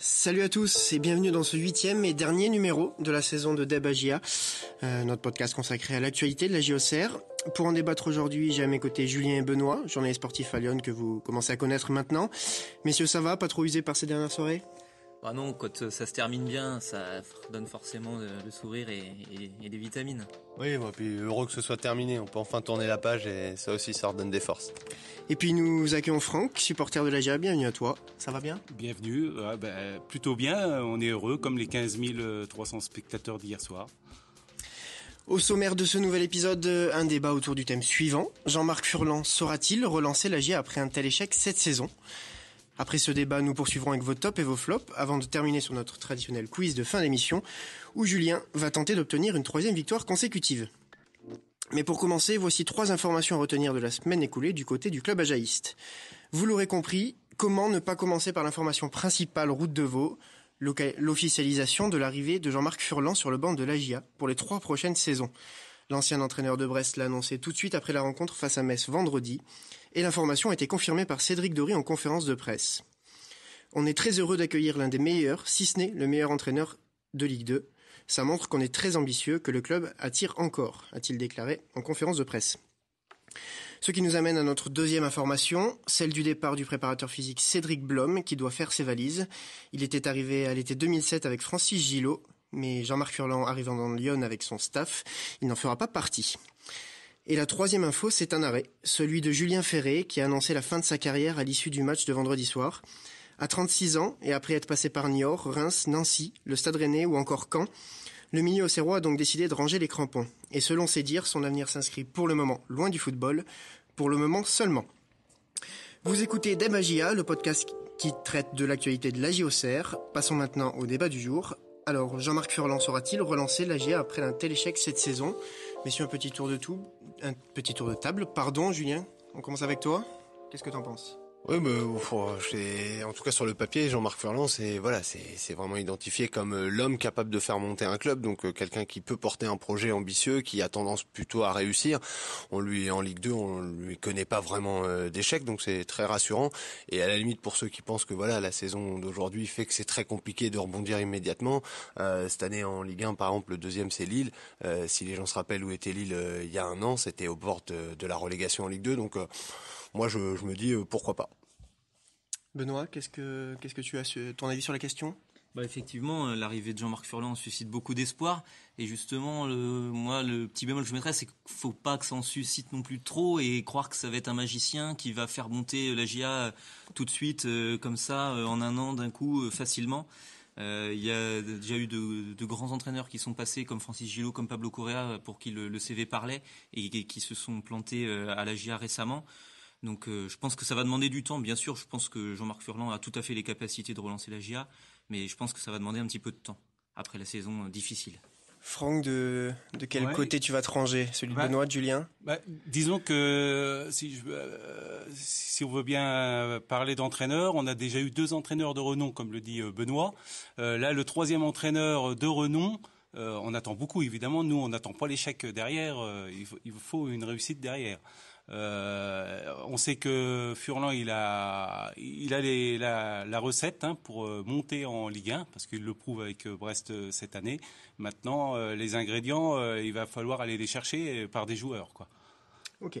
Salut à tous et bienvenue dans ce huitième et dernier numéro de la saison de Debagia, euh, notre podcast consacré à l'actualité de la JOCR. Pour en débattre aujourd'hui, j'ai à mes côtés Julien et Benoît, journaliste sportif à Lyon que vous commencez à connaître maintenant. Messieurs, ça va Pas trop usé par ces dernières soirées bah non, quand euh, ça se termine bien, ça donne forcément euh, le sourire et, des vitamines. Oui, bon, puis heureux que ce soit terminé, on peut enfin tourner la page et ça aussi, ça redonne des forces. Et puis nous accueillons Franck, supporter de la bienvenue à toi, ça va bien Bienvenue, ah, bah, plutôt bien, on est heureux comme les 15 300 euh, spectateurs d'hier soir. Au sommaire de ce nouvel épisode, un débat autour du thème suivant. Jean-Marc Furlan saura-t-il relancer la après un tel échec cette saison après ce débat, nous poursuivrons avec vos tops et vos flops avant de terminer sur notre traditionnel quiz de fin d'émission où Julien va tenter d'obtenir une troisième victoire consécutive. Mais pour commencer, voici trois informations à retenir de la semaine écoulée du côté du club ajaïste. Vous l'aurez compris, comment ne pas commencer par l'information principale route de Vaud, l'officialisation de l'arrivée de Jean-Marc Furlan sur le banc de l'AGIA pour les trois prochaines saisons. L'ancien entraîneur de Brest l'a annoncé tout de suite après la rencontre face à Metz vendredi et l'information a été confirmée par Cédric Dory en conférence de presse. On est très heureux d'accueillir l'un des meilleurs, si ce n'est le meilleur entraîneur de Ligue 2. Ça montre qu'on est très ambitieux, que le club attire encore, a-t-il déclaré en conférence de presse. Ce qui nous amène à notre deuxième information, celle du départ du préparateur physique Cédric Blom, qui doit faire ses valises. Il était arrivé à l'été 2007 avec Francis Gillot, mais Jean-Marc Furlan arrivant dans Lyon avec son staff, il n'en fera pas partie. Et la troisième info, c'est un arrêt, celui de Julien Ferré, qui a annoncé la fin de sa carrière à l'issue du match de vendredi soir. À 36 ans, et après être passé par Niort, Reims, Nancy, le Stade Rennais ou encore Caen, le milieu auxerrois a donc décidé de ranger les crampons. Et selon ses dires, son avenir s'inscrit pour le moment loin du football, pour le moment seulement. Vous écoutez Demagia, le podcast qui traite de l'actualité de serre Passons maintenant au débat du jour. Alors, Jean-Marc Furlan saura-t-il relancer l'AGIA après un tel échec cette saison sur un petit tour de tout un petit tour de table. Pardon, Julien, on commence avec toi. Qu'est-ce que t'en penses oui, mais en tout cas sur le papier, Jean-Marc Furlan, c'est voilà, c'est vraiment identifié comme euh, l'homme capable de faire monter un club, donc euh, quelqu'un qui peut porter un projet ambitieux, qui a tendance plutôt à réussir. On lui en Ligue 2, on lui connaît pas vraiment euh, d'échecs, donc c'est très rassurant. Et à la limite, pour ceux qui pensent que voilà, la saison d'aujourd'hui fait que c'est très compliqué de rebondir immédiatement. cette année en Ligue 1, par exemple, le deuxième c'est Lille. si les gens se rappellent où était Lille il y a un an, c'était aux bord de, de, la relégation en Ligue 2, donc moi je, me dis euh, pourquoi pas. Benoît, qu'est-ce que qu'est-ce que tu as ton avis sur la question bah, effectivement, euh, l'arrivée de Jean-Marc Furlan suscite beaucoup d'espoir. Et justement, le, moi, le petit bémol que je mettrais, c'est qu'il faut pas que ça en suscite non plus trop et croire que ça va être un magicien qui va faire monter euh, la GIA tout de suite, comme ça, en un an, d'un coup, facilement. Il y a déjà eu de, grands entraîneurs qui sont passés, comme Francis Gillot, comme Pablo Correa, pour qui le, CV parlait et, et, qui se sont plantés à la GIA récemment. Donc euh, je pense que ça va demander du temps, bien sûr. Je pense que Jean-Marc Furlan a tout à fait les capacités de relancer la GIA, mais je pense que ça va demander un petit peu de temps après la saison euh, difficile. Franck, de, quel côté tu vas te ranger Celui de bah, Benoît, de Julien bah, Disons que euh, si, on veut bien parler d'entraîneur, on a déjà eu deux entraîneurs de renom, comme le dit Benoît. là, le troisième entraîneur de renom, on attend beaucoup, évidemment. Nous, on n'attend pas l'échec derrière. il, faut, une réussite derrière. Euh, on sait que Furlan, il a, il a la, recette hein, pour euh, monter en Ligue 1, parce qu'il le prouve avec euh, Brest cette année. Maintenant, les ingrédients, il va falloir aller les chercher par des joueurs. Quoi. Ok.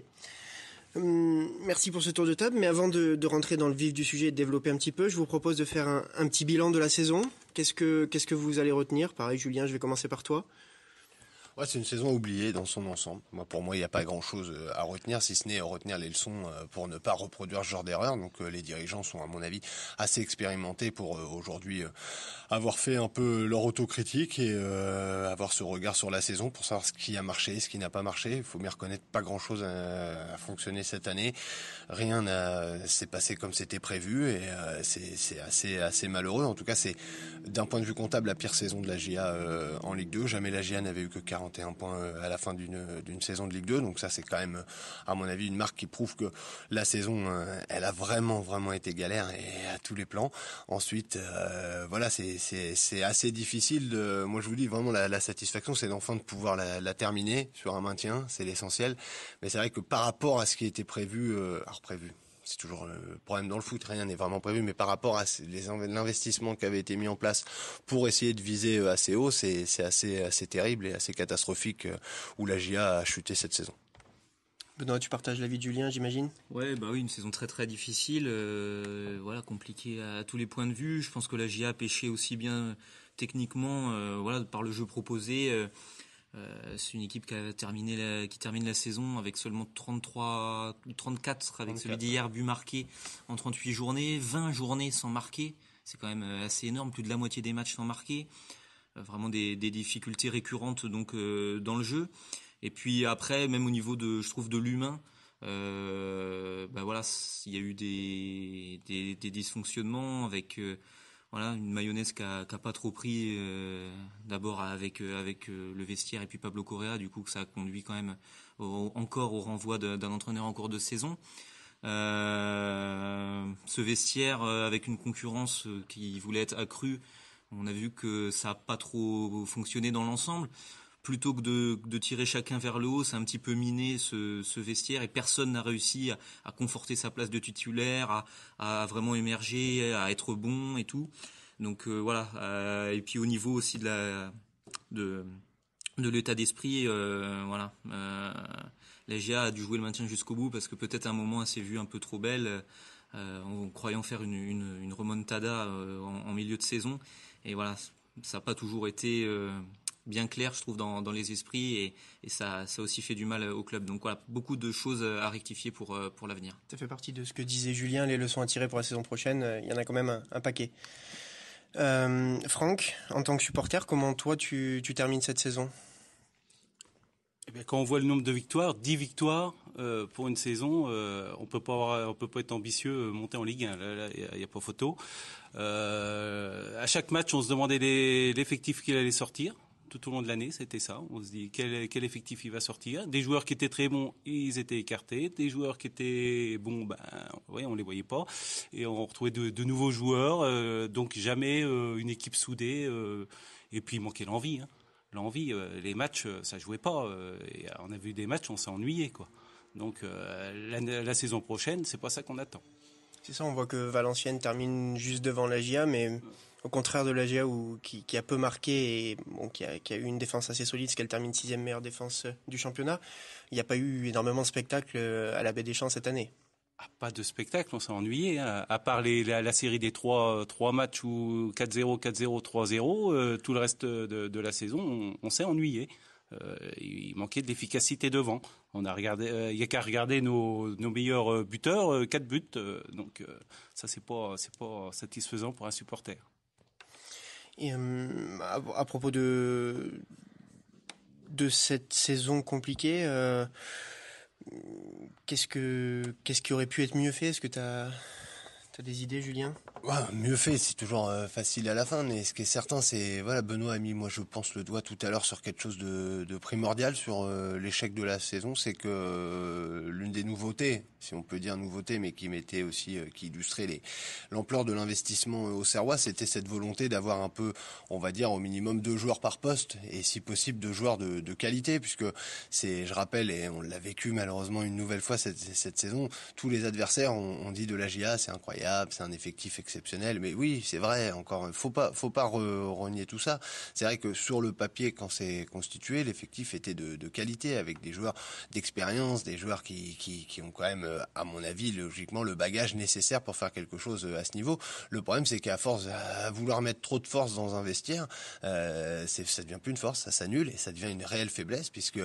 Hum, merci pour ce tour de table, mais avant de, rentrer dans le vif du sujet et de développer un petit peu, je vous propose de faire un, un petit bilan de la saison. Qu'est-ce que, qu'est-ce que vous allez retenir Pareil, Julien, je vais commencer par toi. Ouais, c'est une saison oubliée dans son ensemble. pour moi, il n'y a pas grand-chose euh, à retenir, si ce n'est retenir les leçons euh, pour ne pas reproduire ce genre d'erreur. Donc, euh, les dirigeants sont, à mon avis, assez expérimentés pour aujourd'hui avoir fait un peu leur autocritique et avoir ce regard sur la saison pour savoir ce qui a marché, ce qui n'a pas marché. Il faut bien reconnaître pas grand-chose a fonctionné cette année. Rien s'est passé comme c'était prévu et c'est assez, assez malheureux. En tout cas, c'est d'un point de vue comptable la pire saison de la GIA en Ligue 2. Jamais la GIA n'avait eu que 40 un point euh, à la fin d'une euh, saison de Ligue 2. Donc ça, c'est quand même, euh, à mon avis, une marque qui prouve que la saison, elle a vraiment, vraiment été galère et à tous les plans. Ensuite, voilà, c'est assez difficile. De, moi, je vous dis vraiment la, satisfaction, c'est enfin de pouvoir la, terminer sur un maintien, c'est l'essentiel. Mais c'est vrai que par rapport à ce qui était prévu, prévu, c'est toujours le euh, problème dans le foot, rien n'est vraiment prévu, mais par rapport à l'investissement qui avait été mis en place pour essayer de viser euh, assez haut, c'est assez, assez terrible et assez catastrophique euh, où la GIA a chuté cette saison. Benoît, tu partages l'avis de Julien, j'imagine ouais, bah Oui, une saison très très difficile, voilà, compliquée à, tous les points de vue. Je pense que la GIA a pêché aussi bien techniquement, voilà, par le jeu proposé. Euh, c'est une équipe qui a terminé qui termine la saison avec seulement 33, 34 avec celui d'hier but marqué en 38 journées, 20 journées sans marquer. C'est quand même euh, assez énorme, plus de la moitié des matchs sans marquer. Euh, vraiment des, difficultés récurrentes donc dans le jeu. Et puis après, même au niveau de, je trouve, de l'humain, bah voilà, il y a eu des dysfonctionnements avec voilà, une mayonnaise qui a, pas trop pris euh, d'abord avec euh, avec euh, le vestiaire et puis Pablo Correa, du coup que ça a conduit quand même encore au renvoi d'un entraîneur en cours de saison. ce vestiaire avec une concurrence qui voulait être accrue, on a vu que ça n'a pas trop fonctionné dans l'ensemble plutôt que de, tirer chacun vers le haut, c'est un petit peu miné ce, vestiaire et personne n'a réussi à, conforter sa place de titulaire, à, vraiment émerger, à être bon et tout. Donc euh, voilà. Euh, et puis au niveau aussi de la de l'état d'esprit, euh, voilà. Euh, la a dû jouer le maintien jusqu'au bout parce que peut-être à un moment elle s'est vue un peu trop belle. en croyant faire une, remontada en, en, milieu de saison. Et voilà, ça n'a pas toujours été bien clair, je trouve, dans, les esprits et, ça, aussi fait du mal au club. Donc voilà, beaucoup de choses à rectifier pour, euh, pour l'avenir. Ça fait partie de ce que disait Julien, les leçons à tirer pour la saison prochaine, euh, il y en a quand même un, paquet. Euh, Franck, en tant que supporter, comment toi tu, tu termines cette saison eh bien, Quand on voit le nombre de victoires, 10 victoires pour une saison, on peut pas on peut pas être ambitieux, monter en Ligue il n'y a, a, pas photo. à chaque match, on se demandait l'effectif qu'il allait sortir tout au long de l'année, c'était ça. On se dit quel, quel, effectif il va sortir. Des joueurs qui étaient très bons, ils étaient écartés. Des joueurs qui étaient bons, ben, ne on les voyait pas. Et on retrouvait de, nouveaux joueurs. Euh, donc jamais euh, une équipe soudée. Euh, et puis il manquait l'envie. Hein. L'envie, les matchs, ça jouait pas. Et on a vu des matchs, on s'est ennuyé, quoi. Donc la, saison prochaine, c'est pas ça qu'on attend. C'est ça, on voit que Valenciennes termine juste devant la GIA, mais au contraire de la qui, a peu marqué et qui, a, eu une défense assez solide, ce qu'elle termine sixième meilleure défense euh, du championnat, il n'y a pas eu énormément de spectacles euh, à la Baie des Champs cette année. Ah, pas de spectacle, on s'est ennuyé. Hein. À part la, série des trois, euh, matchs où 4-0, 4-0, 3-0, tout le reste de, la saison, on, s'est ennuyé. il manquait de l'efficacité devant. On a regardé, il n'y a qu'à regarder nos, nos, meilleurs buteurs, quatre buts. donc ça, c'est pas, c'est pas satisfaisant pour un supporter. Euh, à, propos de, de cette saison compliquée, euh, qu'est-ce, que, qu'est-ce qui aurait pu être mieux fait Est-ce que tu T'as des idées, Julien Mieux fait, c'est toujours euh, facile à la fin, mais ce qui est certain, c'est voilà, Benoît a mis, moi je pense, le doigt tout à l'heure sur quelque chose de, primordial sur euh, l'échec de la saison, c'est que euh, l'une des nouveautés, si on peut dire nouveauté, mais qui mettait aussi, qui illustrait l'ampleur de l'investissement au Serrois, c'était cette volonté d'avoir un peu, on va dire, au minimum deux joueurs par poste, et si possible deux joueurs de, qualité, puisque c'est, je rappelle, et on l'a vécu malheureusement une nouvelle fois cette, saison, tous les adversaires ont, dit de la GIA, c'est incroyable c'est un effectif exceptionnel. Mais oui, c'est vrai. Encore, faut pas, faut pas renier tout ça. C'est vrai que sur le papier, quand c'est constitué, l'effectif était de, de, qualité avec des joueurs d'expérience, des joueurs qui, qui, qui, ont quand même, euh, à mon avis, logiquement, le bagage nécessaire pour faire quelque chose euh, à ce niveau. Le problème, c'est qu'à force à vouloir mettre trop de force dans un vestiaire, euh, ça devient plus une force, ça s'annule et ça devient une réelle faiblesse puisque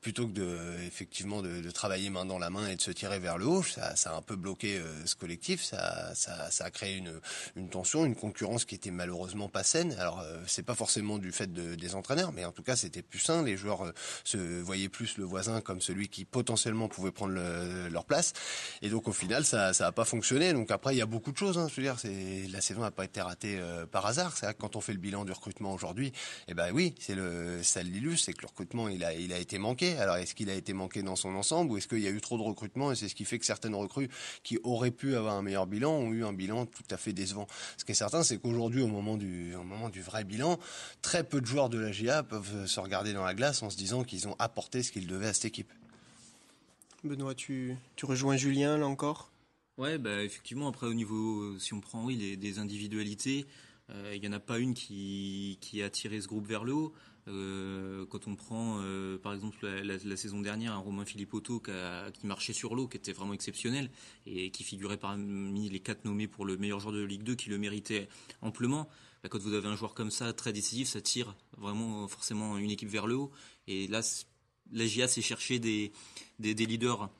plutôt que de effectivement de, travailler main dans la main et de se tirer vers le haut, ça, ça a un peu bloqué euh, ce collectif, ça ça, a créé une, tension, une concurrence qui était malheureusement pas saine. Alors euh, c'est pas forcément du fait de, des entraîneurs, mais en tout cas c'était plus sain. Les joueurs euh, se voyaient plus le voisin comme celui qui potentiellement pouvait prendre leur place. Et donc au final ça ça a pas fonctionné. Donc après il y a beaucoup de choses. Hein, je veux dire c'est la saison a pas été ratée euh, par hasard. C'est quand on fait le bilan du recrutement aujourd'hui, eh ben oui c'est le ça l'illustre, c'est que le recrutement il a il a été manqué. Alors est-ce qu'il a été manqué dans son ensemble ou est-ce qu'il y a eu trop de recrutement et c'est ce qui fait que certaines recrues qui auraient pu avoir un meilleur bilan ont eu un bilan tout à fait décevant. Ce qui est certain, c'est qu'aujourd'hui, au moment du, vrai bilan, très peu de joueurs de la GA peuvent se regarder dans la glace en se disant qu'ils ont apporté ce qu'ils devaient à cette équipe. Benoît, tu, rejoins Julien là encore Oui, bah, effectivement. Après, au niveau, euh, si on prend oui des individualités, euh, il n'y en a pas une qui qui a tiré ce groupe vers le haut. Euh, quand on prend, euh, par exemple, la, saison dernière, un Romain Philippotto qui, qui marchait sur l'eau, qui était vraiment exceptionnel et qui figurait parmi les quatre nommés pour le meilleur joueur de Ligue 2, qui le méritait amplement. Bah, quand vous avez un joueur comme ça, très décisif, ça tire vraiment forcément une équipe vers le haut. Et là, la GIA s'est cherché des, des, des leaders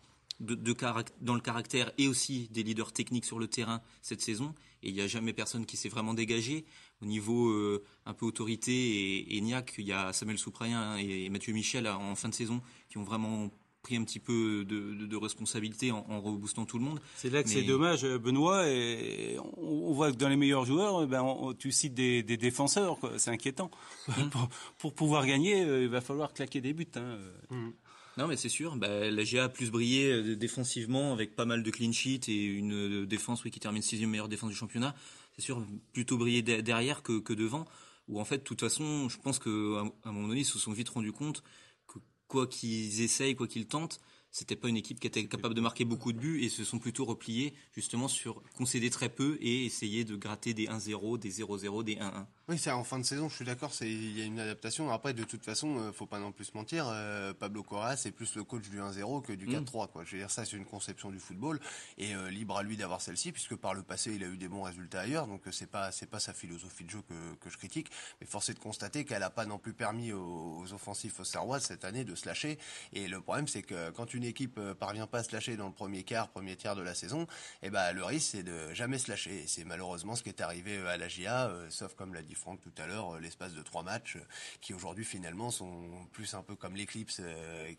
de, dans le caractère et aussi des leaders techniques sur le terrain cette saison. Et il n'y a jamais personne qui s'est vraiment dégagé. Au niveau euh, un peu autorité et, niaque, il y a Samuel Souprayen hein, et, Mathieu Michel euh, en fin de saison qui ont vraiment pris un petit peu de, responsabilité en, en, reboostant tout le monde. C'est là que c'est dommage, euh, Benoît. Et on, voit que dans les meilleurs joueurs, ben tu cites des, défenseurs. C'est inquiétant. Hum. pour, pouvoir gagner, il va falloir claquer des buts. Hein. Hum. Non, mais c'est sûr. Bah, la GA a plus brillé euh, défensivement avec pas mal de clean sheet et une euh, défense qui termine sixième meilleure défense du championnat. C'est sûr, plutôt brillé derrière que, devant. Ou en fait, de toute façon, je pense qu'à un moment donné, ils se sont vite rendus compte que quoi qu'ils essayent, quoi qu'ils tentent, c'était pas une équipe qui était capable de marquer beaucoup de buts et se sont plutôt repliés justement sur concéder très peu et essayer de gratter des 1-0, des 0-0, des 1-1. Oui, c'est en fin de saison, je suis d'accord, il y a une adaptation. Après, de toute façon, euh, faut pas non plus mentir, euh, Pablo Correa, c'est plus le coach du 1-0 que du 4-3. Mm. Quoi. Je veux dire, ça, c'est une conception du football, et euh, libre à lui d'avoir celle-ci, puisque par le passé, il a eu des bons résultats ailleurs, donc c'est pas c'est pas sa philosophie de jeu que, que je critique, mais force est de constater qu'elle a pas non plus permis aux, offensifs offensifs serroises cette année de se lâcher, et le problème, c'est que quand une équipe parvient pas à se lâcher dans le premier quart, premier tiers de la saison, eh ben, le risque, c'est de jamais se lâcher, et c'est malheureusement ce qui est arrivé à la GIA, sauf comme l'a dit Franck tout à l'heure, euh, l'espace de trois matchs euh, qui aujourd'hui finalement sont plus un peu comme l'éclipse euh,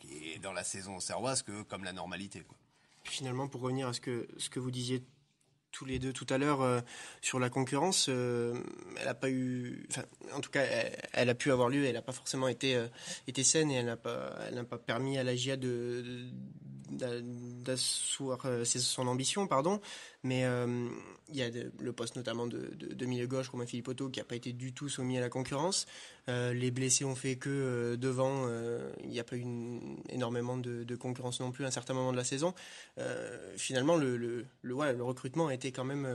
dans la saison serroise que comme la normalité. Quoi. Finalement, pour revenir à ce que, ce que vous disiez tous les deux tout à l'heure sur la concurrence, elle n'a pas eu, en tout cas, elle, a pu avoir lieu, elle n'a pas forcément été saine et elle n'a pas, elle n'a pas permis à la GIA de d'asseoir euh, son ambition, pardon. Mais euh, il y a le poste notamment de, milieu gauche, Romain Philippe Otto, qui n'a pas été du tout soumis à la concurrence. Euh, les blessés ont fait que devant, il n'y a pas eu énormément de, concurrence non plus à un certain moment de la saison. finalement, le, le, le, le recrutement a été quand même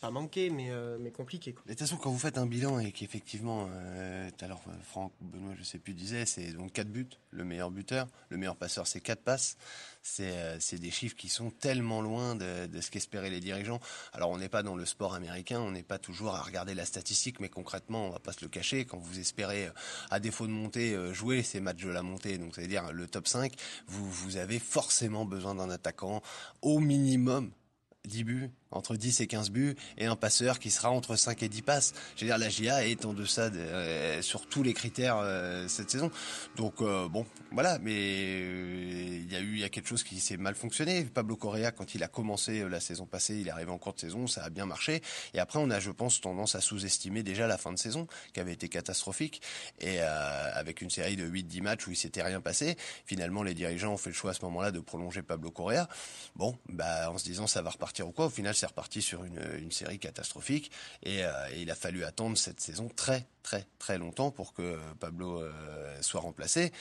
pas manqué, mais, euh, mais compliqué. De toute façon, quand vous faites un bilan et qu'effectivement, euh, à euh, Franck Benoît, je sais plus, disait, c'est donc 4 buts, le meilleur buteur, le meilleur passeur, c'est 4 passes. Euh, c'est des chiffres qui sont tellement loin de, ce qu'espéraient les dirigeants. Alors, on n'est pas dans le sport américain, on n'est pas toujours à regarder la statistique, mais concrètement, on va pas se le cacher. Quand vous espérez, à défaut de monter, jouer ces matchs de la montée, donc c'est-à-dire le top 5, vous, vous avez forcément besoin d'un attaquant au minimum 10 buts entre 10 et 15 buts et un passeur qui sera entre 5 et 10 passes. Je veux dire, la GIA est en deçà de, euh, sur tous les critères euh, cette saison. Donc euh, bon, voilà, mais euh, il y a eu il y a quelque chose qui s'est mal fonctionné. Pablo Correa, quand il a commencé la saison passée, il est arrivé en cours de saison, ça a bien marché. Et après, on a, je pense, tendance à sous-estimer déjà la fin de saison, qui avait été catastrophique, et avec une série de 8-10 matchs où il s'était rien passé. Finalement, les dirigeants ont fait le choix à ce moment-là de prolonger Pablo Correa. Bon, bah en se disant ça va repartir ou quoi, au final c'est reparti sur une, série catastrophique. Euh, et, il a fallu attendre cette saison très, très, très longtemps pour que Pablo euh, soit remplacé.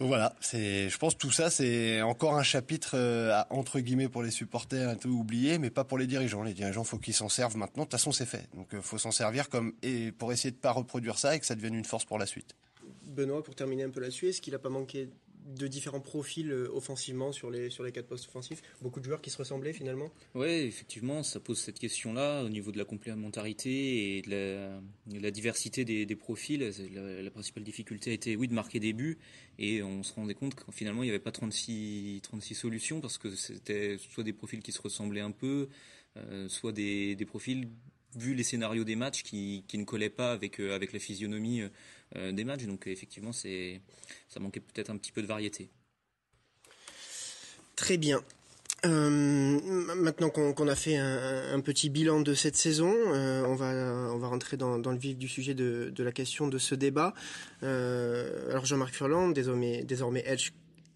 Donc voilà, c'est, je pense que tout ça, c'est encore un chapitre euh, entre guillemets pour les supporters un peu oublié, mais pas pour les dirigeants. Les dirigeants, faut qu'ils s'en servent maintenant. De toute façon, c'est fait. Donc, faut s'en servir comme et pour essayer de pas reproduire ça et que ça devienne une force pour la suite. Benoît, pour terminer un peu là-dessus, est-ce qu'il n'a pas manqué de différents profils euh, offensivement sur les, sur les quatre postes offensifs Beaucoup de joueurs qui se ressemblaient finalement Oui, effectivement, ça pose cette question-là au niveau de la complémentarité et de la, diversité des, profils. La, principale difficulté a été, oui, de marquer des buts et on se rendait compte qu'en finalement il n'y avait pas 36, 36 solutions parce que c'était soit des profils qui se ressemblaient un peu, euh, soit des, profils vu les scénarios des matchs qui, ne collaient pas avec, euh, avec la physionomie euh, des matchs. Donc effectivement, c'est ça manquait peut-être un petit peu de variété. Très bien. Euh, maintenant qu'on a fait un, petit bilan de cette saison, euh, on, va, on va rentrer dans, le vif du sujet de, la question de ce débat. alors Jean-Marc Furlan, désormais,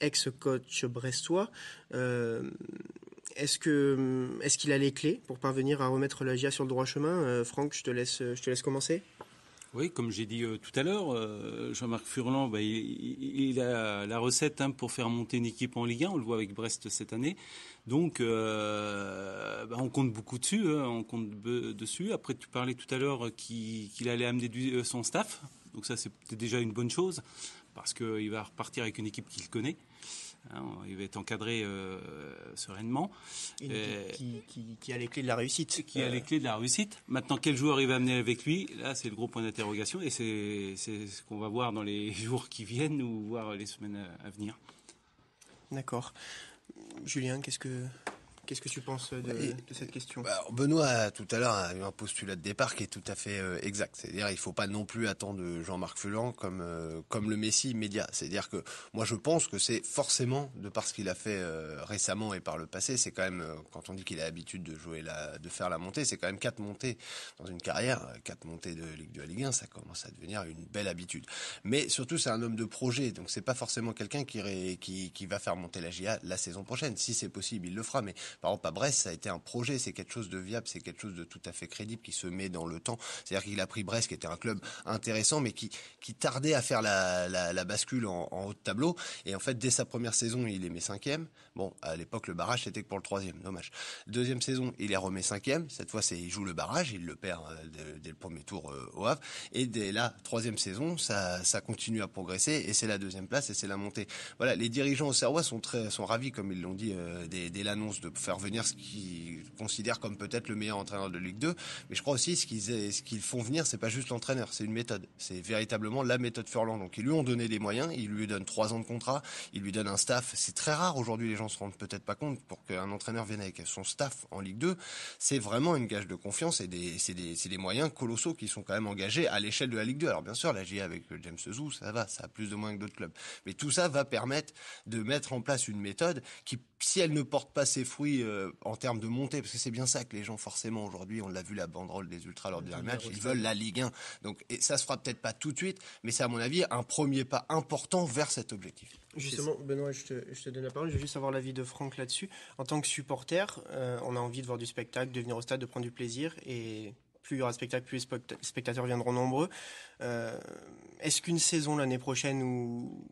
ex-coach brestois, est-ce que est qu'il a les clés pour parvenir à remettre la GIA sur le droit chemin Franck, je te laisse je te laisse commencer. Oui, comme j'ai dit euh, tout à l'heure, euh, Jean-Marc Furlan, bah, il, a la recette hein, pour faire monter une équipe en Ligue 1. On le voit avec Brest cette année. Donc, euh, bah, on compte beaucoup dessus. Hein, on compte dessus. Après, tu parlais tout à l'heure qu'il allait amener son staff. Donc ça, c'est déjà une bonne chose parce qu'il va repartir avec une équipe qu'il connaît. Hein, il va être encadré euh, sereinement. Et euh, qui, a les clés de la réussite. Qui a les clés de la réussite. Maintenant, quel joueur il va amener avec lui Là, c'est le gros point d'interrogation et c'est ce qu'on va voir dans les jours qui viennent ou voir les semaines à venir. D'accord. Julien, qu'est-ce que Qu'est-ce que tu penses de, cette question bah, Benoît, tout à l'heure, a eu un postulat de départ qui est tout à fait euh, exact. C'est-à-dire il ne faut pas non plus attendre Jean-Marc Fulan comme, euh, comme le Messi immédiat. C'est-à-dire que moi, je pense que c'est forcément, de par ce qu'il a fait euh, récemment et par le passé, c'est quand même, quand on dit qu'il a l'habitude de jouer la, de faire la montée, c'est quand même quatre montées dans une carrière, quatre montées de Ligue 2 à Ligue 1, ça commence à devenir une belle habitude. Mais surtout, c'est un homme de projet, donc c'est pas forcément quelqu'un qui, qui, va faire monter la GIA la saison prochaine. Si c'est possible, il le fera, mais par exemple, à Brest, ça a été un projet, c'est quelque chose de viable, c'est quelque chose de tout à fait crédible qui se met dans le temps. C'est-à-dire qu'il a pris Brest, qui était un club intéressant, mais qui, qui tardait à faire la, bascule en, haut de tableau. Et en fait, dès sa première saison, il est mis cinquième. Bon, à l'époque, le barrage, c'était que pour le troisième, dommage. Deuxième saison, il est remis cinquième. Cette fois, c'est il joue le barrage, il le perd euh, dès, le premier tour euh, au Havre. Et dès la troisième saison, ça, continue à progresser, et c'est la deuxième place, et c'est la montée. Voilà, les dirigeants au Serrois sont très, sont ravis, comme ils l'ont dit, euh, dès l'annonce de faire venir ce qu'ils considèrent comme peut-être le meilleur entraîneur de Ligue 2. Mais je crois aussi ce qu'ils ce qu'ils font venir, c'est pas juste l'entraîneur, c'est une méthode. C'est véritablement la méthode Furlan. Donc ils lui ont donné des moyens, ils lui donnent trois ans de contrat, ils lui donnent un staff. C'est très rare aujourd'hui, les gens se rendent peut-être pas compte pour qu'un entraîneur vienne avec son staff en Ligue 2. C'est vraiment une gage de confiance et des c'est des, moyens colossaux qui sont quand même engagés à l'échelle de la Ligue 2. Alors bien sûr, la GIA avec James Zou, ça va, ça a plus de moins que d'autres clubs. Mais tout ça va permettre de mettre en place une méthode qui, si elle ne porte pas ses fruits euh, en termes de montée, parce que c'est bien ça que les gens, forcément, aujourd'hui, on l'a vu, la banderole des Ultras lors du dernier match, ils veulent la Ligue 1. Donc, et ça se fera peut-être pas tout de suite, mais c'est, à mon avis, un premier pas important vers cet objectif. Justement, Benoît, je te, donne la parole. Je veux juste avoir l'avis de Franck là-dessus. En tant que supporter, euh, on a envie de voir du spectacle, de venir au stade, de prendre du plaisir. Et plus il y aura de spectacle, plus les spectateurs viendront nombreux. Euh, est-ce qu'une saison l'année prochaine où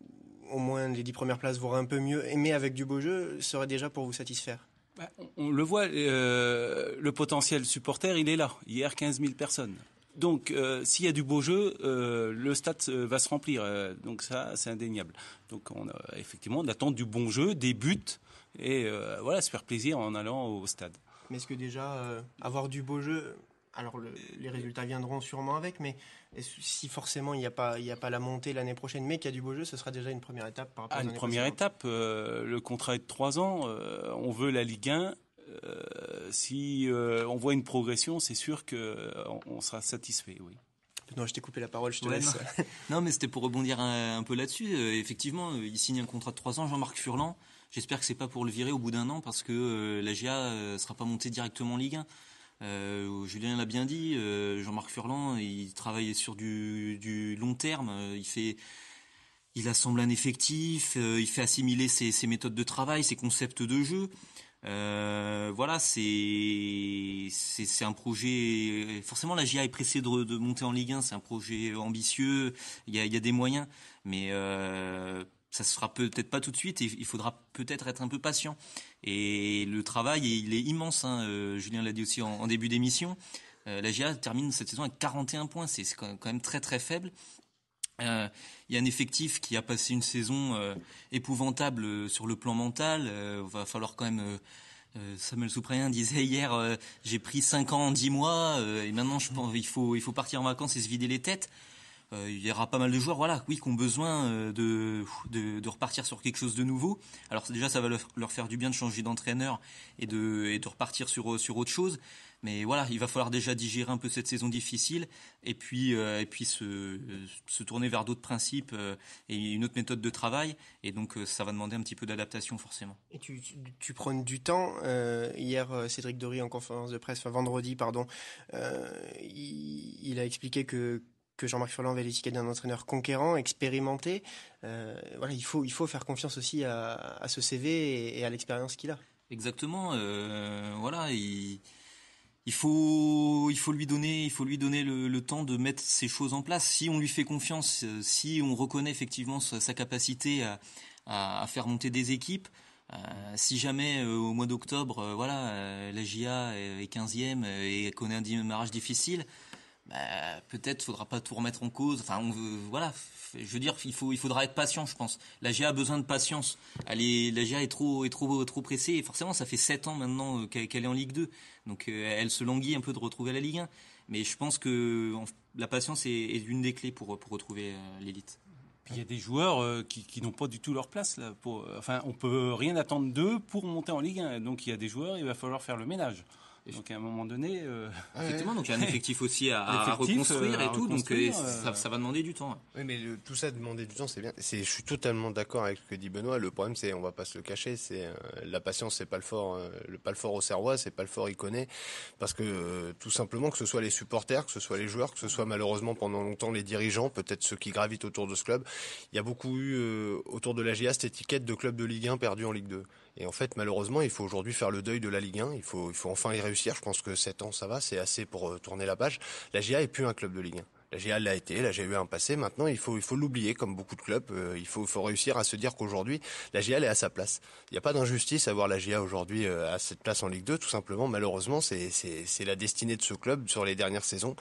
au moins les dix premières places vont un peu mieux, mais avec du beau jeu, serait déjà pour vous satisfaire bah, on le voit, euh, le potentiel supporter, il est là. Hier, 15 000 personnes. Donc, euh, s'il y a du beau jeu, euh, le stade va se remplir. donc ça, c'est indéniable. Donc, on effectivement, on attend du bon jeu, des buts, et voilà, se faire plaisir en allant au stade. Mais est-ce que déjà, avoir du beau jeu, alors les résultats viendront sûrement avec, mais si forcément il n'y a, pas, la montée l'année prochaine, mais qu'il y a du beau jeu, ce sera déjà une première étape par rapport à ah, une première étape. Euh, le contrat est de 3 ans, euh, on veut la Ligue 1. Euh, si on voit une progression, c'est sûr qu'on sera satisfait, oui. Non, je t'ai coupé la parole, je te laisse. Non. mais c'était pour rebondir un, peu là-dessus. effectivement, il signe un contrat de trois ans, Jean-Marc Furlan. J'espère que c'est pas pour le virer au bout d'un an parce que la GA sera pas montée directement en Ligue 1. Euh, Julien l'a bien dit, euh, Jean-Marc Furlan, il travaille sur du, long terme. Euh, il fait, il assemble un effectif, il fait assimiler ses, méthodes de travail, ses concepts de jeu. voilà, c'est c'est un projet. Forcément, la GIA est pressée de, monter en Ligue 1. C'est un projet ambitieux. Il y a, des moyens, mais ça se fera peut-être pas tout de suite. il faudra peut-être être un peu patient. Et le travail, il est immense. Hein, euh, Julien l'a dit aussi en, début d'émission. Euh, la GIA termine cette saison à 41 points. C'est quand même très très faible. Euh, il y a un effectif qui a passé une saison épouvantable sur le plan mental. Il va falloir quand même. Samuel Souprayen disait hier, j'ai pris 5 ans en 10 mois, et maintenant il faut il faut partir en vacances et se vider les têtes. Euh, il y aura pas mal de joueurs, voilà, oui, qui ont besoin euh, de, de, repartir sur quelque chose de nouveau. Alors déjà, ça va leur, faire du bien de changer d'entraîneur et de, repartir sur, sur autre chose. Mais voilà, il va falloir déjà digérer un peu cette saison difficile et puis, euh, et puis se, tourner vers d'autres principes et une autre méthode de travail. Et donc, ça va demander un petit peu d'adaptation forcément. Et tu, tu, du temps. hier, Cédric Dory en conférence de presse, enfin vendredi, pardon, il, a expliqué que que Jean-Marc Furlan avait l'étiquette d'un entraîneur conquérant, expérimenté. Euh, il faut, faire confiance aussi à, ce CV et, à l'expérience qu'il a. Exactement. Euh, voilà, il, faut, lui donner, il faut lui donner le, temps de mettre ses choses en place. Si on lui fait confiance, euh, si on reconnaît effectivement sa, capacité à, faire monter des équipes. si jamais au mois d'octobre, voilà, la JA est 15e et connaît un démarrage difficile, bah, peut-être faudra pas tout remettre en cause. Enfin, on voilà, je veux dire, il faut, il faudra être patient, je pense. La GA a besoin de patience. Elle la GA est trop, est trop, trop pressée. Et forcément, ça fait 7 ans maintenant euh, qu'elle est en Ligue 2, donc euh, elle se languit un peu de retrouver la Ligue 1. Mais je pense que la patience est, une des clés pour, retrouver euh, l'élite. il y a des joueurs qui, n'ont pas du tout leur place. Là, pour, enfin, on peut rien attendre d'eux pour monter en Ligue 1. Donc il y a des joueurs, il va falloir faire le ménage. Et donc à un moment donné, euh, effectivement, donc il y a un effectif aussi à, reconstruire euh, et tout, donc euh, ça, va demander du temps. Hein. Oui, mais tout ça demander du temps, c'est bien. je suis totalement d'accord avec ce que dit Benoît. Le problème, c'est, on va pas se le cacher, c'est la patience, c'est pas le fort, le pas le fort au ce c'est pas le fort connaît, parce que tout simplement que ce soit les supporters, que ce soit les joueurs, que ce soit malheureusement pendant longtemps les dirigeants, peut-être ceux qui gravitent autour de ce club, il y a beaucoup eu autour de la GIA cette étiquette de club de Ligue 1 perdu en Ligue 2. Et en fait, malheureusement, il faut aujourd'hui faire le deuil de la Ligue 1. Il faut, il faut enfin y réussir. Je pense que 7 ans, ça va, c'est assez pour euh, tourner la page. La GIA est plus un club de Ligue 1. La GIA l'a été, Là, j'ai eu un passé. Maintenant, il faut il faut l'oublier comme beaucoup de clubs. Euh, il faut réussir à se dire qu'aujourd'hui, la GIA est à sa place. Il n'y a pas d'injustice à voir la GIA aujourd'hui euh, à cette place en Ligue 2. Tout simplement, malheureusement, c'est la destinée de ce club sur les dernières saisons.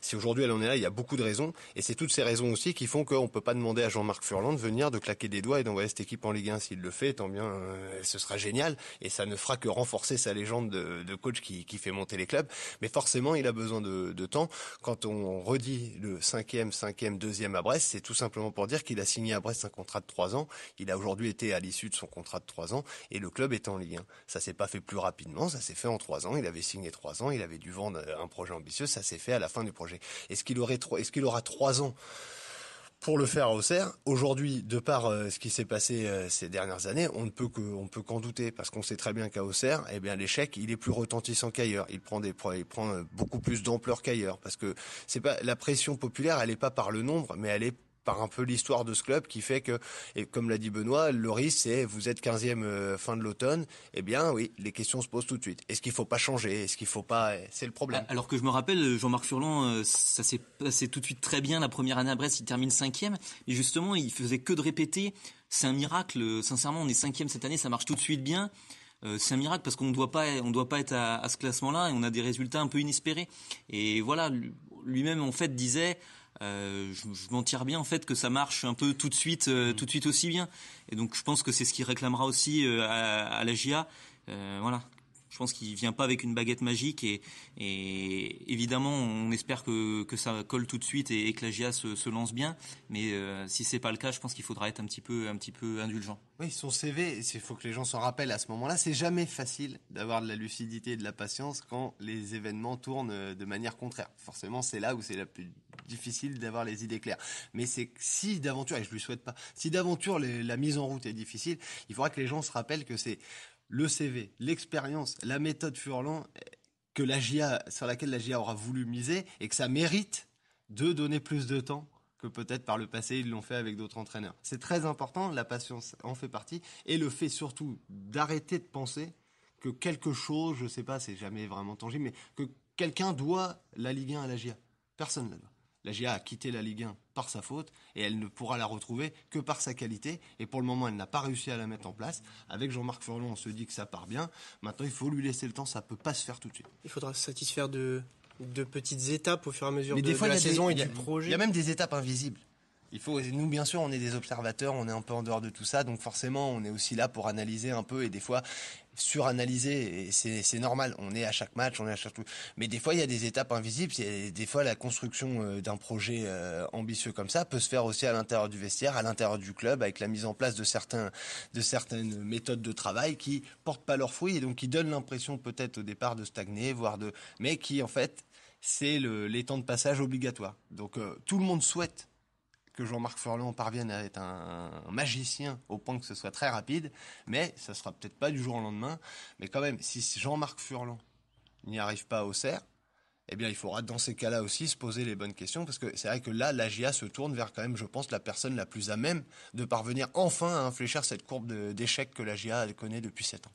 Si aujourd'hui elle en est là, il y a beaucoup de raisons et c'est toutes ces raisons aussi qui font qu'on ne peut pas demander à Jean-Marc Furlan de venir de claquer des doigts et d'envoyer cette équipe en Ligue 1. S'il le fait, tant bien, euh, ce sera génial et ça ne fera que renforcer sa légende de, coach qui, fait monter les clubs. Mais forcément, il a besoin de, de temps. Quand on redit le cinquième, cinquième, deuxième à Brest, c'est tout simplement pour dire qu'il a signé à Brest un contrat de trois ans. Il a aujourd'hui été à l'issue de son contrat de trois ans et le club est en lien. Ça s'est pas fait plus rapidement, ça s'est fait en trois ans. Il avait signé trois ans, il avait dû vendre un projet ambitieux, ça s'est fait à la fin du projet. Est-ce qu'il aurait, est-ce qu'il aura trois ans pour le faire à Auxerre, aujourd'hui, de par euh, ce qui s'est passé euh, ces dernières années, on ne peut que, peut qu'en douter parce qu'on sait très bien qu'à Auxerre, eh bien l'échec, il est plus retentissant qu'ailleurs. Il prend des, il prend euh, beaucoup plus d'ampleur qu'ailleurs parce que c'est pas la pression populaire, elle n'est pas par le nombre, mais elle est par un peu l'histoire de ce club qui fait que, et comme l'a dit Benoît, le risque c'est vous êtes 15e euh, fin de l'automne, eh bien oui, les questions se posent tout de suite. Est-ce qu'il faut pas changer Est-ce qu'il faut pas eh, C'est le problème. Alors que je me rappelle, euh, Jean-Marc Furlan, euh, ça s'est passé tout de suite très bien la première année à Brest, il termine 5e, et justement il faisait que de répéter, c'est un miracle, sincèrement on est 5e cette année, ça marche tout de suite bien. c'est un miracle parce qu'on ne doit pas, on doit pas être à ce classement-là et on a des résultats un peu inespérés. Et voilà, lui-même en fait disait, euh, je, je m'en tire bien en fait que ça marche un peu tout de suite, euh, mm. tout de suite aussi bien. Et donc je pense que c'est ce qui réclamera aussi euh, à, la GIA. voilà je pense qu'il vient pas avec une baguette magique et, et évidemment on espère que, ça colle tout de suite et, que la GIA se, lance bien. Mais si euh, si c'est pas le cas, je pense qu'il faudra être un petit peu un petit peu indulgent. Oui, son CV, il faut que les gens s'en rappellent à ce moment-là. C'est jamais facile d'avoir de la lucidité et de la patience quand les événements tournent euh, de manière contraire. Forcément, c'est là où c'est la plus difficile d'avoir les idées claires. Mais c'est si d'aventure, et je lui souhaite pas, si d'aventure la mise en route est difficile, il faudra que les gens se rappellent que c'est le CV, l'expérience, la méthode Furlan eh, que la sur laquelle la GIA aura voulu miser et que ça mérite de donner plus de temps que peut-être par le passé ils l'ont fait avec d'autres entraîneurs. C'est très important, la patience en fait partie et le fait surtout d'arrêter de penser que quelque chose, je sais pas, c'est jamais vraiment tangible, mais que quelqu'un doit la Ligue 1 à la GIA. Personne ne la doit. La GIA a quitté la Ligue 1 par sa faute et elle ne pourra la retrouver que par sa qualité. Et pour le moment, elle n'a pas réussi à la mettre en place. Avec Jean-Marc Furlon, on se dit que ça part bien. Maintenant, il faut lui laisser le temps. Ça peut pas se faire tout de suite. Il faudra se satisfaire de, de petites étapes au fur et à mesure mais de, des fois, la saison et du projet. Il y a même des étapes invisibles. Il faut, nous, bien sûr, on est des observateurs, on est un peu en dehors de tout ça, donc forcément, on est aussi là pour analyser un peu et des fois suranalyser, et c'est normal. On est à chaque match, on est à chaque Mais des fois, il y a des étapes invisibles. Des fois, la construction euh, d'un projet euh, ambitieux comme ça peut se faire aussi à l'intérieur du vestiaire, à l'intérieur du club, avec la mise en place de certains, de certaines méthodes de travail qui portent pas leurs fruits et donc qui donnent l'impression peut-être au départ de stagner, voire de, mais qui en fait, c'est les temps de passage obligatoires. Donc, euh, tout le monde souhaite que Jean-Marc Furlan parvienne à être un, magicien au point que ce soit très rapide, mais ça sera peut-être pas du jour au lendemain. Mais quand même, si Jean-Marc Furlan n'y arrive pas au cerf, eh bien, il faudra dans ces cas-là aussi se poser les bonnes questions, parce que c'est vrai que là, GIA se tourne vers quand même, je pense, la personne la plus à même de parvenir enfin à infléchir cette courbe d'échec que la GIA connaît depuis 7 ans.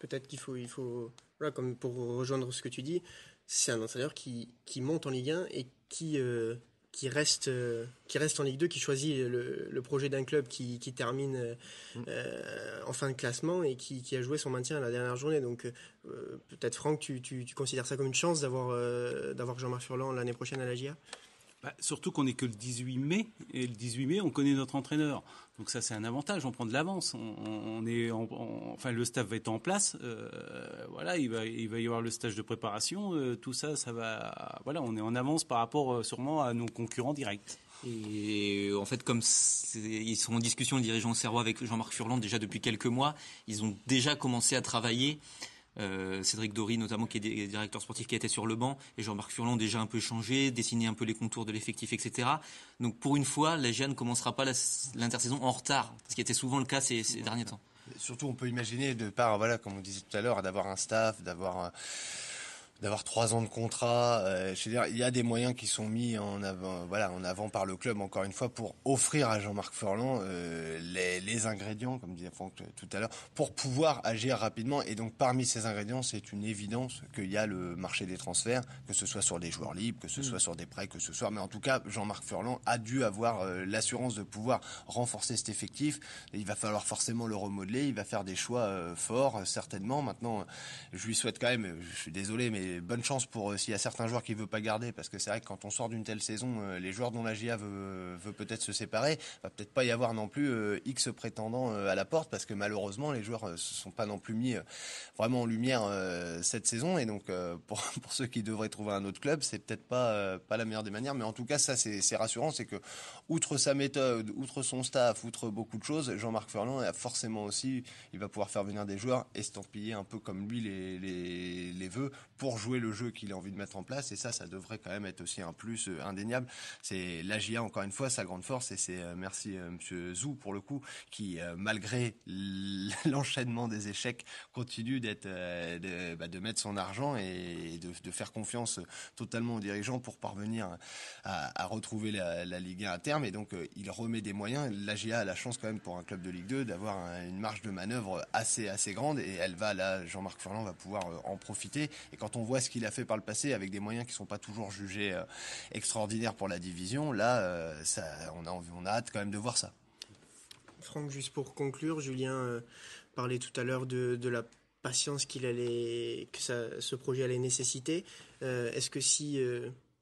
Peut-être qu'il faut, il faut, comme pour rejoindre ce que tu dis, c'est un entraîneur qui, monte en Ligue 1 et qui, euh, qui reste, euh, qui reste en Ligue 2, qui choisit le, projet d'un club qui, termine euh, mm. euh, en fin de classement et qui, a joué son maintien à la dernière journée. Donc peut-être Franck, tu, considères ça comme une chance d'avoir d'avoir Jean-Marc Furlan l'année prochaine à la GIA bah, surtout qu'on n'est que le 18 mai, et le 18 mai, on connaît notre entraîneur. Donc ça, c'est un avantage, on prend de l'avance. On, est, enfin, le staff va être en place. Euh, voilà, il va, y avoir le stage de préparation. Euh, tout ça, ça va. Voilà, on est en avance par rapport euh, sûrement à nos concurrents directs. Et en fait, comme ils sont en discussion, le dirigeant Serrois avec Jean-Marc Furlan déjà depuis quelques mois, ils ont déjà commencé à travailler euh, Cédric Dory notamment qui est directeur sportif qui était sur le banc et Jean-Marc Furlan déjà un peu changé, dessiné un peu les contours de l'effectif, etc. Donc pour une fois, la GIA ne commencera pas l'intersaison en retard, ce qui était souvent le cas ces, derniers temps. Surtout, on peut imaginer de part voilà, comme on disait tout à l'heure, d'avoir un staff, d'avoir euh, d'avoir trois ans de contrat. Euh, je dire, il y a des moyens qui sont mis en avant, voilà, en avant par le club, encore une fois, pour offrir à Jean-Marc Furlan euh, les, ingrédients, comme disait Franck euh, tout à l'heure, pour pouvoir agir rapidement. Et donc, parmi ces ingrédients, c'est une évidence qu'il y a le marché des transferts, que ce soit sur des joueurs libres, que ce mm. soit sur des prêts, que ce soit. Mais en tout cas, Jean-Marc Furlan a dû avoir euh, l'assurance de pouvoir renforcer cet effectif. Il va falloir forcément le remodeler. Il va faire des choix forts, certainement. Maintenant, je lui souhaite quand même. Je suis désolé, mais bonne chance pour euh, s'il y a certains joueurs qui ne veulent pas garder, parce que c'est vrai que quand on sort d'une telle saison, euh, les joueurs dont la GIA euh, veut, peut-être se séparer, va peut-être pas y avoir non plus X prétendants à la porte, parce que malheureusement, les joueurs ne se sont pas non plus mis vraiment en lumière cette saison. Et donc, pour, pour ceux qui devraient trouver un autre club, c'est peut-être pas, pas la meilleure des manières. Mais en tout cas, ça, c'est rassurant, c'est que, outre sa méthode, outre son staff, outre beaucoup de choses, Jean-Marc Ferland a forcément aussi, il va pouvoir faire venir des joueurs estampillés un peu comme lui les, les, les veut pour jouer le jeu qu'il a envie de mettre en place. Et ça, ça devrait quand même être aussi un plus euh, indéniable. C'est l'AGIA, encore une fois, sa grande force. Et c'est, euh, merci euh, Monsieur Zou, pour le coup, qui, malgré l'enchaînement des échecs, continue d'être, bah, de, mettre son argent et de, faire confiance totalement aux dirigeants pour parvenir à, retrouver la, Ligue 1 à terme. Et donc, il remet des moyens. L'AGIA a la chance quand même pour un club de Ligue 2 d'avoir une marge de manœuvre assez, assez grande. Et elle va, là, Jean-Marc Furlan va pouvoir en profiter. Et quand on voit voit ce qu'il a fait par le passé avec des moyens qui sont pas toujours jugés euh, extraordinaires pour la division. Là, euh, ça, on, a, on a hâte quand même de voir ça. Franck, juste pour conclure, Julien euh, parlait tout à l'heure de, de la patience qu'il allait, que ça, ce projet allait nécessiter. Est-ce que si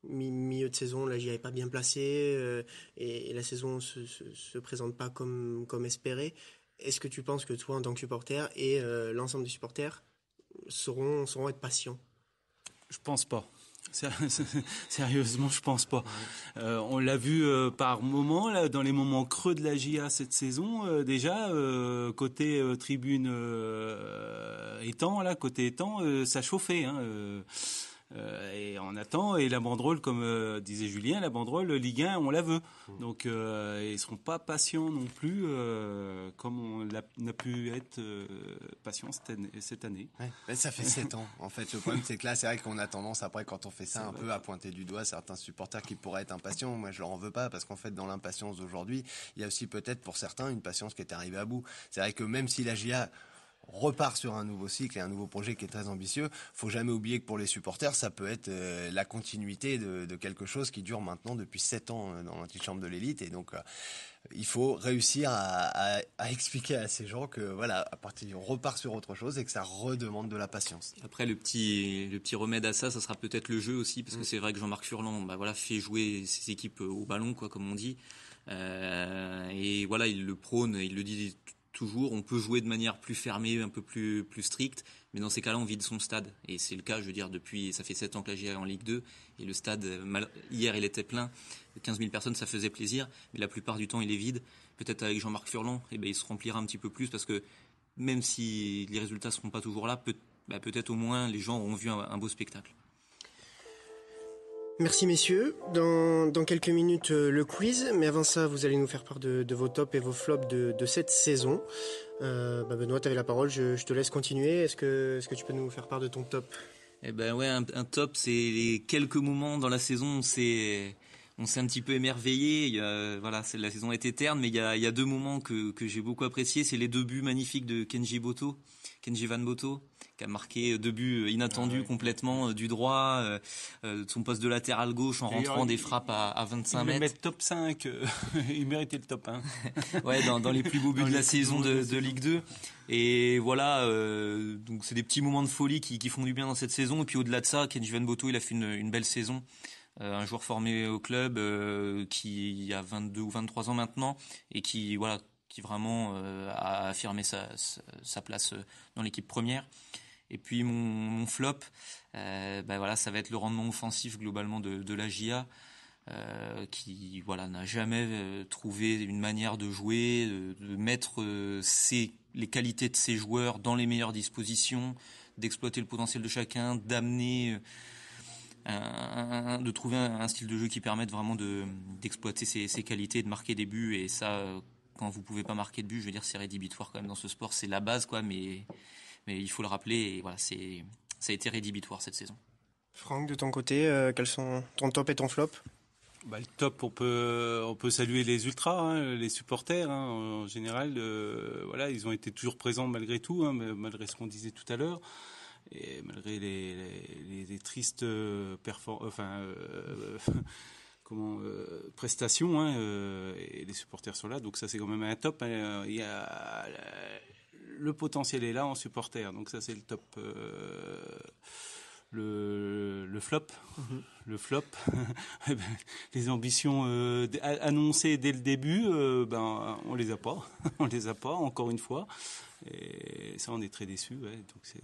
milieu de saison, là, j'y avais pas bien placé et, la saison se, se, présente pas comme, comme espéré, est-ce que tu penses que toi, en tant que supporter et l'ensemble des supporters seront sauront être patients je pense pas. Sérieusement, je pense pas. Euh, on l'a vu euh, par moments, là, dans les moments creux de la GIA cette saison, euh, déjà, côté tribune étant là, côté ça chauffait. Hein, euh, et on attend. Et la banderole, comme euh, disait Julien, la banderole Ligue 1, on la veut. Mm. Donc euh, ils ne seront pas patients non plus, comme on a, pu être patients cette année. ça fait 7 ans, en fait. Le problème, c'est que là, c'est vrai qu'on a tendance, après, quand on fait ça, un peu à pointer du doigt certains supporters qui pourraient être impatients. Moi, je leur en veux pas, parce qu'en fait, dans l'impatience d'aujourd'hui, il y a aussi peut-être pour certains une patience qui est arrivée à bout. C'est vrai que même si la GIA repart sur un nouveau cycle et un nouveau projet qui est très ambitieux. Faut jamais oublier que pour les supporters, ça peut être euh, la continuité de, quelque chose qui dure maintenant depuis 7 ans euh, dans l'antichambre de l'élite. Et donc, euh, il faut réussir à, expliquer à ces gens que voilà, à partir on repart sur autre chose et que ça redemande de la patience. Après, le petit, le petit remède à ça, ça sera peut-être le jeu aussi, parce que mm. c'est vrai que Jean-Marc Furlan, bah voilà, fait jouer ses équipes au ballon, quoi, comme on dit. et voilà, il le prône, il le dit toujours, on peut jouer de manière plus fermée, un peu plus, plus stricte, mais dans ces cas-là, on vide son stade. Et c'est le cas, je veux dire, depuis, ça fait 7 ans que la GIA en Ligue 2, et le stade, euh, hier, il était plein, 15 000 personnes, ça faisait plaisir, mais la plupart du temps, il est vide. Peut-être avec Jean-Marc Furlan, eh ben, il se remplira un petit peu plus, parce que même si les résultats ne seront pas toujours là, peut, bah, être au moins les gens auront vu un beau spectacle. Merci messieurs. Dans, quelques minutes, euh, le quiz. Mais avant ça, vous allez nous faire part de, vos tops et vos flops de, cette saison. Euh, bah, Benoît, tu avais la parole, je, te laisse continuer. Est-ce que, tu peux nous faire part de ton top Eh ben ouais, un, top, c'est les quelques moments dans la saison où on s'est un petit peu émerveillé. la saison est terne, mais il y a, deux moments que, j'ai beaucoup appréciés. C'est les deux buts magnifiques de Kenji Boto, Kenji Van Boto qui a marqué deux buts euh, inattendus ah complètement euh, du droit, euh, son poste de latéral gauche en rentrant des frappes à, 25 mètres. Il top 5, il méritait le top 1. ouais, dans, les plus beaux buts de la saison de, Ligue 2. Et voilà, donc c'est des petits moments de folie qui, font du bien dans cette saison. Et puis au-delà de ça, Van Boto, il a fait une, belle saison. un joueur formé au club qui a 22 ou 23 ans maintenant et qui voilà qui vraiment a affirmé sa, sa place dans l'équipe première. Et puis mon, flop, euh, ben voilà, ça va être le rendement offensif globalement de, la GIA, euh, qui voilà n'a jamais euh, trouvé une manière de jouer, de, mettre les qualités de ses joueurs dans les meilleures dispositions, d'exploiter le potentiel de chacun, d'amener de trouver un, style de jeu qui permette vraiment d'exploiter ses, qualités, de marquer des buts et ça quand vous pouvez pas marquer de but, je veux dire c'est rédhibitoire quand même dans ce sport, c'est la base quoi mais mais il faut le rappeler, et voilà, c'est, ça a été rédhibitoire cette saison. Franck, de ton côté, euh, quels sont ton top et ton flop bah, le top, on peut on peut saluer les ultras, hein, les supporters hein, en général. Euh, voilà, ils ont été toujours présents malgré tout, hein, malgré ce qu'on disait tout à l'heure et malgré les, tristes euh, perform- enfin comment prestations. et les supporters sont là, donc ça c'est quand même un top. Il y a le potentiel est là en supporter. Donc ça, c'est le top. Euh, le, flop, mhm. le flop, eh ben, les ambitions euh, annoncées dès le début, euh, ben on les a pas, on les a pas encore une fois, et ça on est très déçu. Donc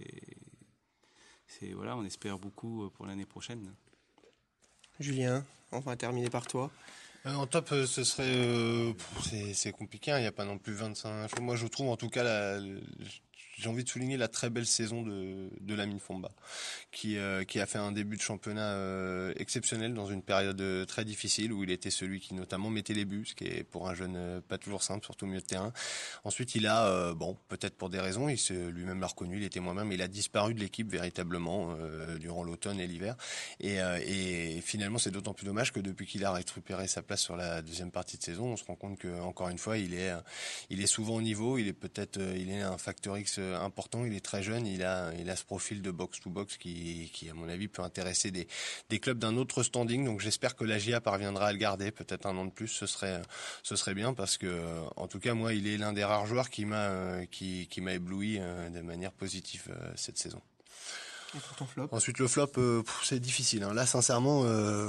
c'est, voilà, on espère beaucoup pour l'année prochaine. Julien, on va terminer par toi. Euh, en top, euh, ce serait. Euh, c'est compliqué, hein. il n'y a pas non plus 25 Moi, je trouve en tout cas la, j'ai envie de souligner la très belle saison de, de Lamine Fomba, qui, euh, qui a fait un début de championnat euh, exceptionnel dans une période euh, très difficile où il était celui qui notamment mettait les buts, ce qui est pour un jeune pas toujours simple, surtout milieu de terrain. Ensuite, il a, bon, peut-être pour des raisons, il se lui-même l'a reconnu, il était moi-même, il a disparu de l'équipe véritablement durant l'automne et l'hiver. Et, et finalement, c'est d'autant plus dommage que depuis qu'il a récupéré sa place sur la deuxième partie de saison, on se rend compte que encore une fois, il est, il est souvent au niveau, il est peut-être, il est un facteur X euh, important. Il est très jeune. Il a, il a ce profil de box-to-box qui, qui, à mon avis, peut intéresser des, des clubs d'un autre standing. Donc j'espère que la GIA parviendra à le garder. Peut-être un an de plus, ce serait, ce serait bien parce que, euh, en tout cas, moi, il est l'un des rares joueurs qui m'a, euh, qui m'a ébloui de manière positive cette saison. Ensuite, le flop, euh, c'est difficile. Hein. Là, sincèrement, euh,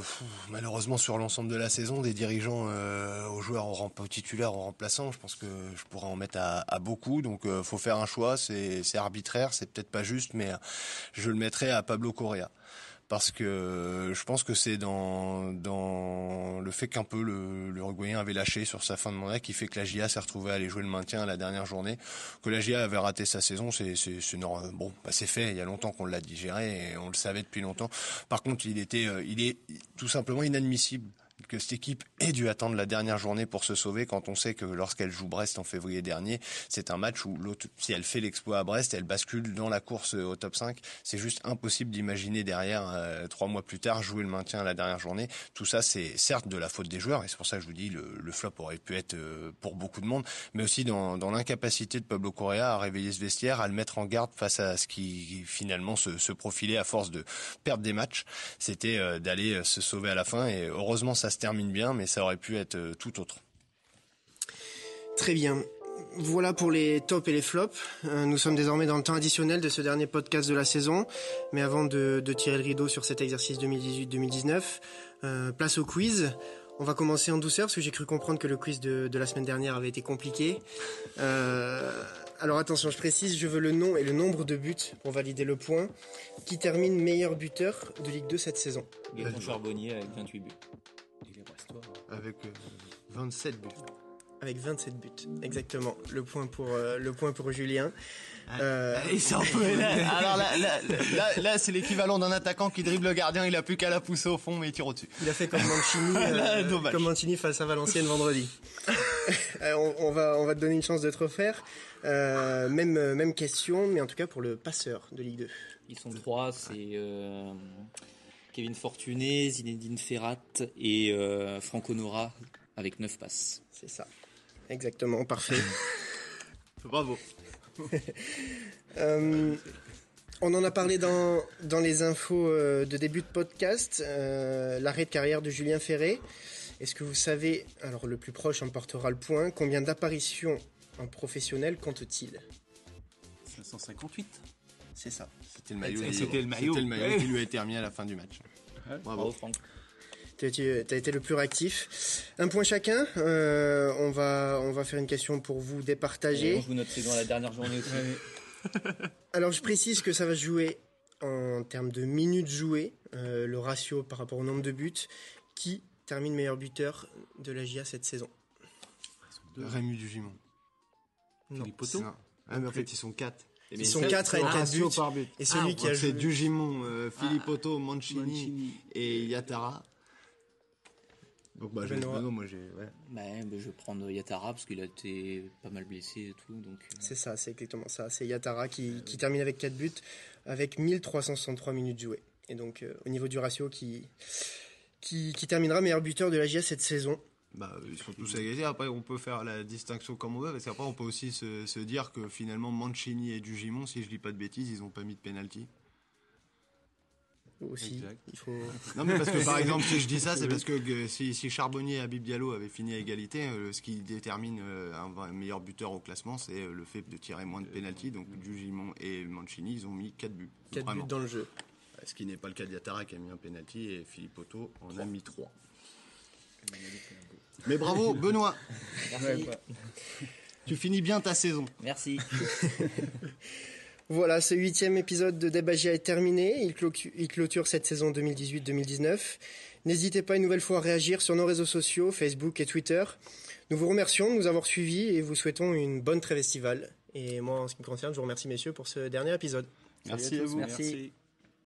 malheureusement, sur l'ensemble de la saison, des dirigeants euh, aux joueurs aux titulaires, aux remplaçants, je pense que je pourrais en mettre à, à beaucoup. Donc, faut faire un choix. C'est arbitraire, c'est peut-être pas juste, mais je le mettrai à Pablo Correa parce que euh, je pense que c'est dans, dans le fait qu'un peu le, l'Uruguayen avait lâché sur sa fin de mandat qui fait que la GIA s'est retrouvée à aller jouer le maintien la dernière journée. Que la GIA avait raté sa saison, c'est, c'est, bon, bah, c'est fait. Il y a longtemps qu'on l'a digéré et on le savait depuis longtemps. Par contre, il était, euh, il est tout simplement inadmissible que cette équipe ait dû attendre la dernière journée pour se sauver quand on sait que lorsqu'elle joue Brest en février dernier, c'est un match où l'autre, si elle fait l'exploit à Brest, elle bascule dans la course euh, au top 5. C'est juste impossible d'imaginer derrière, euh, trois mois plus tard, jouer le maintien à la dernière journée. Tout ça, c'est certes de la faute des joueurs, et c'est pour ça que je vous dis, le, flop aurait pu être euh, pour beaucoup de monde, mais aussi dans, l'incapacité de Pablo Correa à réveiller ce vestiaire, à le mettre en garde face à ce qui finalement se, profilait à force de perdre des matchs. C'était d'aller se sauver à la fin, et heureusement, ça termine bien, mais ça aurait pu être euh, tout autre. Très bien. Voilà pour les tops et les flops. Euh, nous sommes désormais dans le temps additionnel de ce dernier podcast de la saison. Mais avant de, tirer le rideau sur cet exercice 2018-2019, euh, place au quiz. On va commencer en douceur parce que j'ai cru comprendre que le quiz de, la semaine dernière avait été compliqué. alors attention, je précise, je veux le nom et le nombre de buts pour valider le point. Qui termine meilleur buteur de Ligue 2 cette saison Gaëtan Charbonnier avec 28 buts avec 27 euh, buts. Avec 27 buts, exactement. Le point pour, euh, le point pour Julien. Ah, euh... Ah, Et Là, alors là, c'est l'équivalent d'un attaquant qui dribble le gardien, il a plus qu'à la pousser au fond mais il tire au-dessus. Il a fait comme Mancini, euh, ah, comme Mancini face à Valenciennes vendredi. on, va, on va te donner une chance de te refaire. même, même question, mais en tout cas pour le passeur de Ligue 2. Ils sont trois, c'est... Kevin Fortuné, Zinedine Ferrat et euh, Franco Nora avec 9 passes. C'est ça. Exactement, parfait. Bravo. Euh, on en a parlé dans, les infos euh, de début de podcast, l'arrêt de carrière de Julien Ferré. Est-ce que vous savez, alors le plus proche emportera le point, combien d'apparitions un professionnel compte-t-il 558 c'est ça. C'était le maillot. qui lui a été à la fin du match. Bravo. Franck. Tu as été le plus réactif. Un point chacun. Euh, on, va, on va faire une question pour vous départager. vous notez dans la dernière journée aussi. Alors je précise que ça va jouer en termes de minutes jouées, euh, le ratio par rapport au nombre de buts. Qui termine meilleur buteur de la GIA cette saison Rému du Non. Ah, mais en fait, ils sont quatre. Ils, sont 4 avec 4 buts, Par but. Et celui ah, qui a joué. C'est Dugimon, euh, ah, Mancini, et Yatara. Donc bah, moi bah, bah, je vais prendre Yatara parce qu'il a été pas mal blessé et tout. Donc, euh. C'est ça, c'est exactement ça. C'est Yatara qui, termine avec 4 buts, avec 1363 minutes jouées. Et donc euh, au niveau du ratio qui, qui, terminera meilleur buteur de la GIA cette saison. Bah, ils sont tous égalités Après, on peut faire la distinction comme on veut, parce qu'après, on peut aussi se, dire que finalement, Mancini et Dugimon, si je dis pas de bêtises, ils n'ont pas mis de pénalty Aussi. Il faut... Non, mais parce que par exemple, si je dis ça, c'est parce que si, Charbonnier et Habib Diallo avaient fini à égalité, euh, ce qui détermine euh, un meilleur buteur au classement, c'est euh, le fait de tirer moins de pénalty Donc, Dugimon et Mancini, ils ont mis 4 buts. 4 buts dans le jeu. Ce qui n'est pas le cas de qui a mis un penalty et Philippe Otto en 3. a mis 3. Mais bravo, Benoît. Merci. Bah. Tu finis bien ta saison. Merci. Voilà, ce huitième épisode de Debagia est terminé. Il clôture cette saison 2018-2019. N'hésitez pas une nouvelle fois à réagir sur nos réseaux sociaux, Facebook et Twitter. Nous vous remercions de nous avoir suivis et vous souhaitons une bonne trêve estivale. Et moi, en ce qui me concerne, je vous remercie, messieurs, pour ce dernier épisode. Merci à, vous. Merci.